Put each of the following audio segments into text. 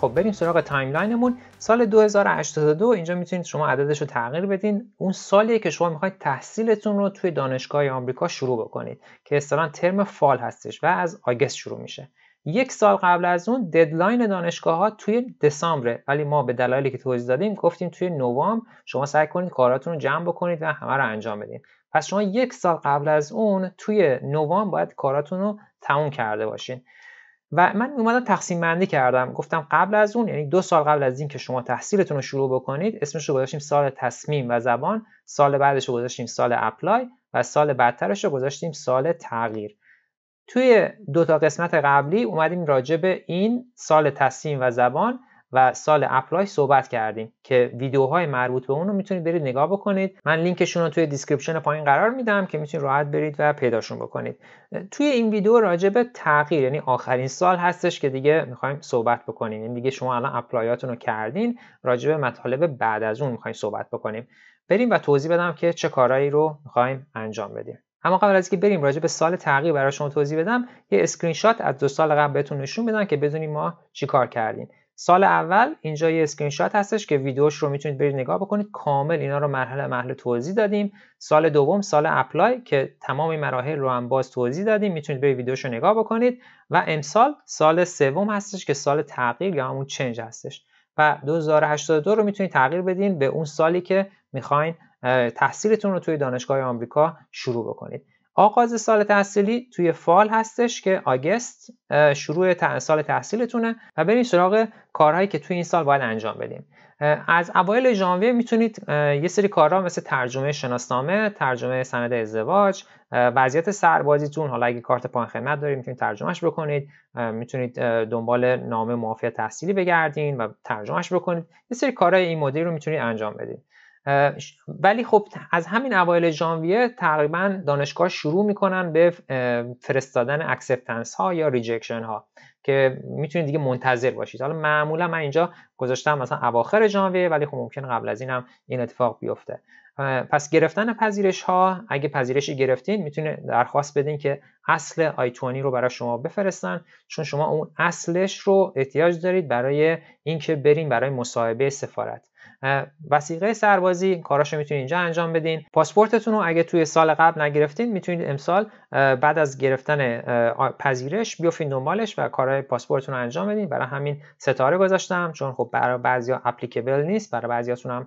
خب بریم سراغ تایملاینمون سال 2082 اینجا میتونید شما عددش رو تغییر بدین اون سالیه که شما میخواید تحصیلتون رو توی دانشگاه آمریکا شروع بکنید که اصلا ترم فال هستش و از آگست شروع میشه یک سال قبل از اون ددلاین دانشگاه ها توی دسامبره ولی ما به دلایلی که توضیح دادیم گفتیم توی نوامبر شما سعی کنید کاراتون رو جمع بکنید و همه رو انجام بدین. پس شما یک سال قبل از اون توی نوامبر باید کاراتون رو تموم کرده باشین و من اومدم تقسیم بندی کردم گفتم قبل از اون یعنی دو سال قبل از این که شما تحصیلتون رو شروع بکنید اسمش رو گذاشتیم سال تصمیم و زبان سال بعدش رو گذاشتیم سال اپلای و سال بعدترش رو گذاشتیم سال تغییر توی دو تا قسمت قبلی اومدیم راجع به این سال تصمیم و زبان و سال اپلای صحبت کردیم که ویدیوهای مربوط به اون رو میتونید برید نگاه بکنید من لینکشون رو توی دیسکریپشن پایین قرار میدم که میتونید راحت برید و پیداشون بکنید توی این ویدیو راجع به تغییر یعنی آخرین سال هستش که دیگه میخوایم صحبت بکنیم یعنی دیگه شما الان اپلایاتون رو کردین راجع به مطالب بعد از اون میخوایم صحبت بکنیم بریم و توضیح بدم که چه کارهایی رو میخوایم انجام بدیم اما قبل از اینکه بریم راجع به سال تغییر برای شما توضیح بدم یه اسکرین شات از دو سال قبل بهتون نشون بدم که بدونیم ما چیکار کردیم سال اول اینجا یه اسکرین شات هستش که ویدیوش رو میتونید برید نگاه بکنید کامل اینا رو مرحله مرحله توضیح دادیم سال دوم سال اپلای که تمام این مراحل رو هم باز توضیح دادیم میتونید برید ویدیوش رو نگاه بکنید و امسال سال سوم هستش که سال تغییر یا همون چنج هستش و 2082 رو میتونید تغییر بدین به اون سالی که میخواین تحصیلتون رو توی دانشگاه آمریکا شروع بکنید آغاز سال تحصیلی توی فال هستش که آگست شروع سال تحصیلتونه و بریم سراغ کارهایی که توی این سال باید انجام بدیم از اوایل ژانویه میتونید یه سری کارها مثل ترجمه شناسنامه، ترجمه سند ازدواج، وضعیت سربازیتون حالا اگه کارت پایان خدمت دارید میتونید ترجمهش بکنید، میتونید دنبال نامه معافیت تحصیلی بگردین و ترجمهش بکنید. یه سری کارهای این مدل رو میتونید انجام بدید. ولی خب از همین اوایل ژانویه تقریبا دانشگاه شروع میکنن به فرستادن اکسپتنس ها یا ریجکشن ها که میتونید دیگه منتظر باشید حالا معمولا من اینجا گذاشتم مثلا اواخر ژانویه ولی خب ممکن قبل از این هم این اتفاق بیفته پس گرفتن پذیرش ها اگه پذیرشی گرفتین میتونه درخواست بدین که اصل آیتونی رو برای شما بفرستن چون شما اون اصلش رو احتیاج دارید برای اینکه برین برای مصاحبه سفارت وسیقه سربازی کاراشو میتونید اینجا انجام بدین پاسپورتتون رو اگه توی سال قبل نگرفتین میتونید امسال بعد از گرفتن پذیرش بیوفین دنبالش و کارهای پاسپورتتون رو انجام بدین برای همین ستاره گذاشتم چون خب برای ها اپلیکیبل نیست برای بعضیاتون هم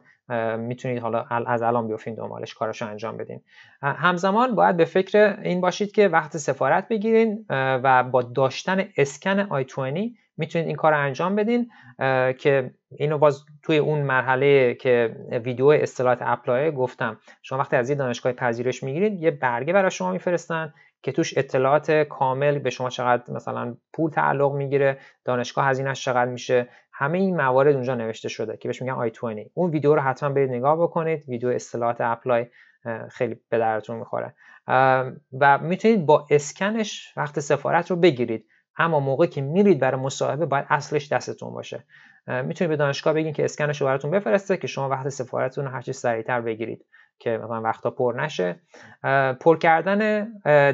میتونید حالا از الان بیوفین دنبالش کاراش رو انجام بدین همزمان باید به فکر این باشید که وقت سفارت بگیرین و با داشتن اسکن آی 20 میتونید این کار رو انجام بدین که اینو باز توی اون مرحله که ویدیو اصطلاحات اپلای گفتم شما وقتی از یه دانشگاه پذیرش میگیرید یه برگه برای شما میفرستن که توش اطلاعات کامل به شما چقدر مثلا پول تعلق میگیره دانشگاه هزینه چقدر میشه همه این موارد اونجا نوشته شده که بهش میگن آی 20 اون ویدیو رو حتما برید نگاه بکنید ویدیو اصطلاحات اپلای خیلی به درتون میخوره و میتونید با اسکنش وقت سفارت رو بگیرید اما موقع که میرید برای مصاحبه باید اصلش دستتون باشه میتونید به دانشگاه بگین که اسکنش رو براتون بفرسته که شما وقت سفارتتون هرچی سریعتر بگیرید که مثلا وقتا پر نشه پر کردن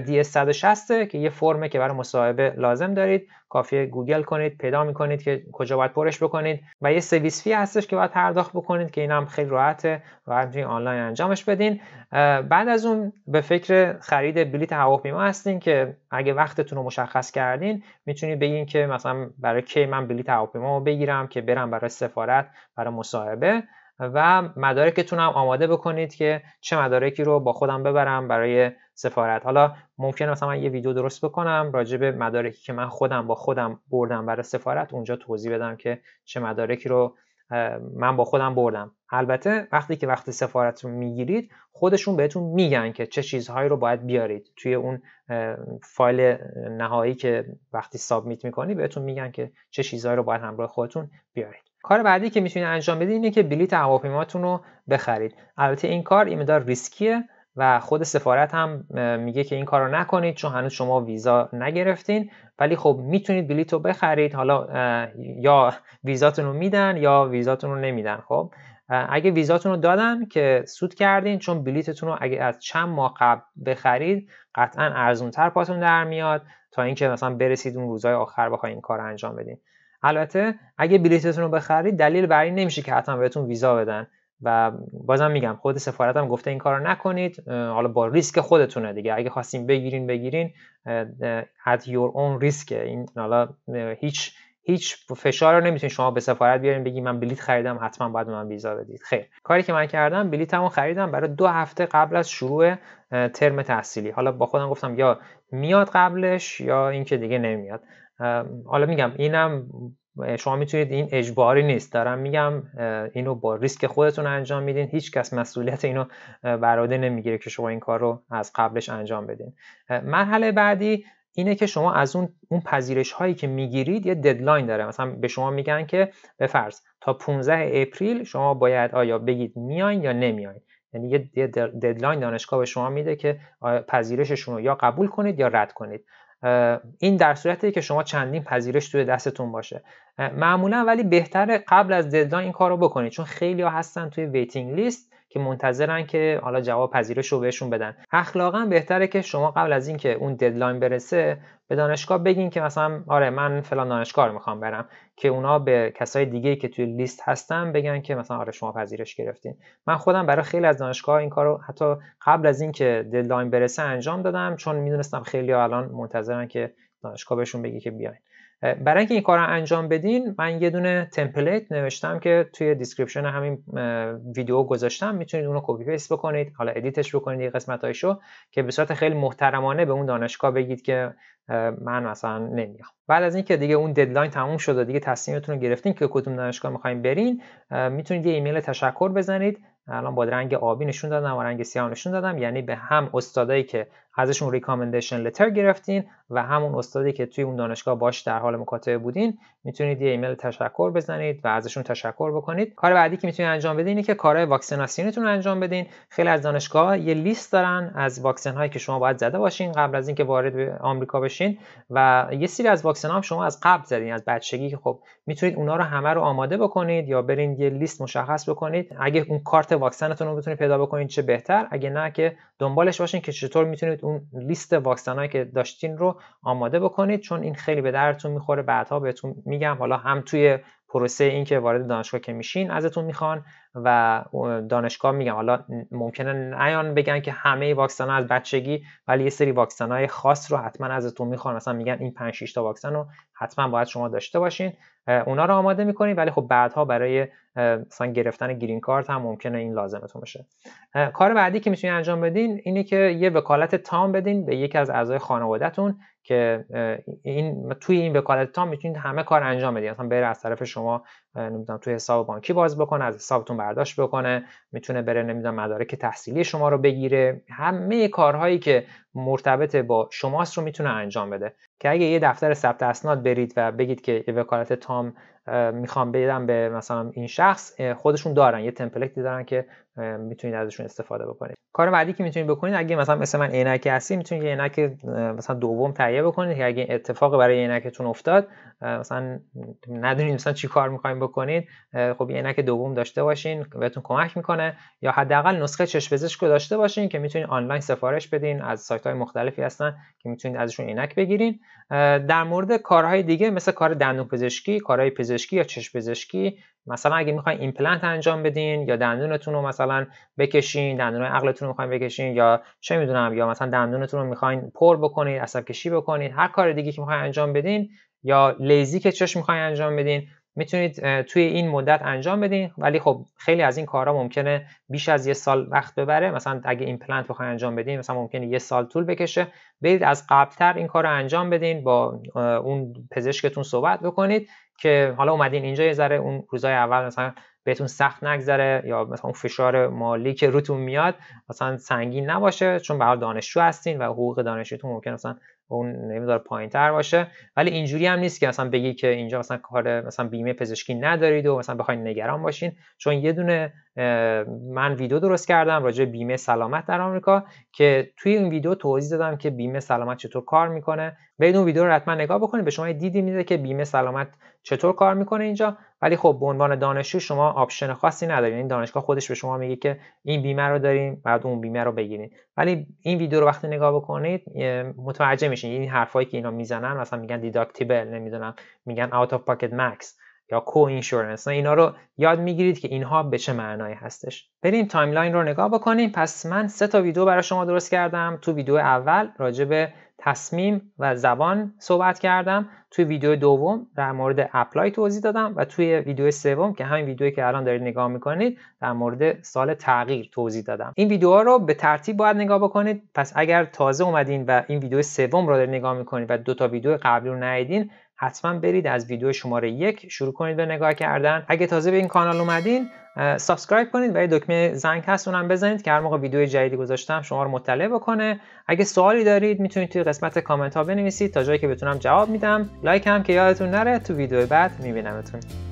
DS160 که یه فرمه که برای مصاحبه لازم دارید کافیه گوگل کنید پیدا میکنید که کجا باید پرش بکنید و یه سرویس فی هستش که باید پرداخت بکنید که این هم خیلی راحته و میتونید آنلاین انجامش بدین بعد از اون به فکر خرید بلیت هواپیما هستین که اگه وقتتون رو مشخص کردین میتونید بگین که مثلا برای کی من بلیت هواپیما رو بگیرم که برم برای سفارت برای مصاحبه و مدارکتون هم آماده بکنید که چه مدارکی رو با خودم ببرم برای سفارت حالا ممکنه مثلا من یه ویدیو درست بکنم راجع به مدارکی که من خودم با خودم بردم برای سفارت اونجا توضیح بدم که چه مدارکی رو من با خودم بردم البته وقتی که وقت سفارت رو میگیرید خودشون بهتون میگن که چه چیزهایی رو باید بیارید توی اون فایل نهایی که وقتی سابمیت میکنی بهتون میگن که چه چیزهایی رو باید همراه خودتون بیارید کار بعدی که میتونید انجام بدید اینه که بلیت هواپیماتون رو بخرید البته این کار این مقدار ریسکیه و خود سفارت هم میگه که این کار رو نکنید چون هنوز شما ویزا نگرفتین ولی خب میتونید بلیت رو بخرید حالا یا ویزاتون رو میدن یا ویزاتون رو نمیدن خب اگه ویزاتون رو دادن که سود کردین چون بلیتتون رو اگه از چند ماه قبل بخرید قطعا ارزونتر پاتون در میاد تا اینکه مثلا برسید اون روزهای آخر بخواید این کار رو انجام بدین البته اگه بلیتتون رو بخرید دلیل بر این نمیشه که حتما بهتون ویزا بدن و بازم میگم خود سفارت هم گفته این کارو نکنید حالا با ریسک خودتونه دیگه اگه خواستین بگیرین بگیرین at your own risk این حالا هیچ هیچ فشار رو نمیتونید شما به سفارت بیارین بگی من بلیت خریدم حتما باید من ویزا بدید خیر کاری که من کردم بلیتمو خریدم برای دو هفته قبل از شروع ترم تحصیلی حالا با خودم گفتم یا میاد قبلش یا اینکه دیگه نمیاد حالا میگم اینم شما میتونید این اجباری نیست دارم میگم اینو با ریسک خودتون انجام میدین هیچ کس مسئولیت اینو براده نمیگیره که شما این کار رو از قبلش انجام بدین مرحله بعدی اینه که شما از اون اون پذیرش هایی که میگیرید یه ددلاین داره مثلا به شما میگن که به فرض تا 15 اپریل شما باید آیا بگید میاین یا نمیاین یعنی یه ددلاین دانشگاه به شما میده که پذیرششون رو یا قبول کنید یا رد کنید این در صورتی که شما چندین پذیرش توی دستتون باشه معمولا ولی بهتره قبل از ددلاین این کار رو بکنید چون خیلی ها هستن توی ویتینگ لیست که منتظرن که حالا جواب پذیرش رو بهشون بدن اخلاقا بهتره که شما قبل از اینکه اون ددلاین برسه به دانشگاه بگین که مثلا آره من فلان دانشگاه رو میخوام برم که اونا به کسای دیگه که توی لیست هستن بگن که مثلا آره شما پذیرش گرفتین من خودم برای خیلی از دانشگاه این کارو حتی قبل از اینکه ددلاین برسه انجام دادم چون میدونستم خیلی الان منتظرن که دانشگاه بهشون بگی که بیاین برای اینکه این کار رو انجام بدین من یه دونه تمپلیت نوشتم که توی دیسکریپشن همین ویدیو گذاشتم میتونید اون اونو کپی پیست بکنید حالا ادیتش بکنید یه قسمت قسمتایشو که به صورت خیلی محترمانه به اون دانشگاه بگید که من مثلا نمیام بعد از اینکه دیگه اون ددلاین تموم شد و دیگه تصمیمتون رو گرفتین که کدوم دانشگاه میخواییم برین میتونید یه ایمیل تشکر بزنید الان با رنگ آبی نشون دادم و رنگ سیاه نشون دادم یعنی به هم استادایی که ازشون ریکامندیشن لتر گرفتین و همون استادی که توی اون دانشگاه باش در حال مکاتبه بودین میتونید یه ایمیل تشکر بزنید و ازشون تشکر بکنید کار بعدی که میتونید انجام بدین اینه که کارهای واکسیناسیونتون رو انجام بدین خیلی از دانشگاه یه لیست دارن از واکسن هایی که شما باید زده باشین قبل از اینکه وارد به آمریکا بشین و یه سری از واکسن هم شما از قبل زدین از بچگی که خب میتونید اونا رو همه رو آماده بکنید یا برین یه لیست مشخص بکنید اگه اون کارت واکسنتون رو بتونید پیدا بکنید چه بهتر اگه نه که دنبالش باشین که چطور میتونید اون لیست واکسنایی که داشتین رو آماده بکنید چون این خیلی به درتون میخوره بعدها بهتون میگم حالا هم توی پروسه اینکه وارد دانشگاه که میشین ازتون میخوان و دانشگاه میگم حالا ممکنه نیان بگن که همه واکسن ها از بچگی ولی یه سری واکسن های خاص رو حتما ازتون میخوان مثلا میگن این 5 6 تا واکسن رو حتما باید شما داشته باشین اونا رو آماده میکنین ولی خب بعدها برای مثلا گرفتن گرین کارت هم ممکنه این لازمتون بشه کار بعدی که میتونین انجام بدین اینه که یه وکالت تام بدین به یکی از اعضای خانوادهتون که این توی این وکالت تام میتونید همه کار انجام بدین مثلا بره از طرف شما نمیدونم توی حساب بانکی باز بکنه از حسابتون برداشت بکنه میتونه بره نمیدونم مدارک تحصیلی شما رو بگیره همه کارهایی که مرتبط با شماست رو میتونه انجام بده که اگه یه دفتر ثبت اسناد برید و بگید که یه وکالت تام میخوام بدم به مثلا این شخص خودشون دارن یه تمپلیتی دارن که میتونید ازشون استفاده بکنید کار بعدی که میتونید بکنید اگه مثلا مثل من عینک هستی میتونید یه عینک مثلا دوم تهیه بکنید که اگه اتفاق برای عینکتون افتاد مثلا ندونید مثلا چی کار میخوایم بکنید خب یه عینک دوم داشته باشین بهتون کمک میکنه یا حداقل نسخه چشم داشته باشین که میتونید آنلاین سفارش بدین از سایت های مختلفی هستن که میتونید ازشون اینک بگیرین در مورد کارهای دیگه مثل کار دندون پزشکی کارهای پزشکی یا چشم پزشکی مثلا اگه میخواین ایمپلنت انجام بدین یا دندونتون رو مثلا بکشین دندون عقلتون رو میخواین بکشین یا چه میدونم یا مثلا دندونتون رو میخواین پر بکنید عصب کشی بکنید هر کار دیگه که میخواین انجام بدین یا لیزی که چشم میخواین انجام بدین میتونید توی این مدت انجام بدین ولی خب خیلی از این کارها ممکنه بیش از یه سال وقت ببره مثلا اگه ایمپلنت بخوای انجام بدین مثلا ممکنه یه سال طول بکشه برید از قبلتر این کار رو انجام بدین با اون پزشکتون صحبت بکنید که حالا اومدین اینجا یه ذره اون روزای اول مثلا بهتون سخت نگذره یا مثلا اون فشار مالی که روتون میاد مثلا سنگین نباشه چون به دانشجو هستین و حقوق دانشجوتون ممکنه مثلا اون نمیدار پایین تر باشه ولی اینجوری هم نیست که مثلا بگی که اینجا مثلا کار مثلا بیمه پزشکی ندارید و مثلا بخواید نگران باشین چون یه دونه من ویدیو درست کردم راجع بیمه سلامت در آمریکا که توی این ویدیو توضیح دادم که بیمه سلامت چطور کار میکنه به اون ویدیو رو حتما نگاه بکنید به شما دیدی میده که بیمه سلامت چطور کار میکنه اینجا ولی خب به عنوان دانشجو شما آپشن خاصی ندارید این یعنی دانشگاه خودش به شما میگه که این بیمه رو داریم بعد اون بیمه رو بگیرید ولی این ویدیو رو وقتی نگاه بکنید متوجه میشین این حرفایی که اینا میزنن مثلا میگن دیداکتیبل نمیدونم میگن اوت اف پاکت ماکس یا کو اینشورنس اینا رو یاد میگیرید که اینها به چه معنایی هستش بریم تایملاین رو نگاه بکنیم پس من سه تا ویدیو برای شما درست کردم تو ویدیو اول راجع به تصمیم و زبان صحبت کردم توی ویدیو دوم در مورد اپلای توضیح دادم و توی ویدیو سوم که همین ویدیویی که الان دارید نگاه میکنید در مورد سال تغییر توضیح دادم این ویدیوها رو به ترتیب باید نگاه بکنید پس اگر تازه اومدین و این ویدیو سوم رو دارید نگاه میکنید و دو تا ویدیو قبلی رو ندیدین حتما برید از ویدیو شماره یک شروع کنید به نگاه کردن اگه تازه به این کانال اومدین سابسکرایب کنید و یه دکمه زنگ هست اونم بزنید که هر موقع ویدیو جدیدی گذاشتم شما رو مطلع بکنه اگه سوالی دارید میتونید توی قسمت کامنت ها بنویسید تا جایی که بتونم جواب میدم لایک هم که یادتون نره تو ویدیو بعد میبینمتون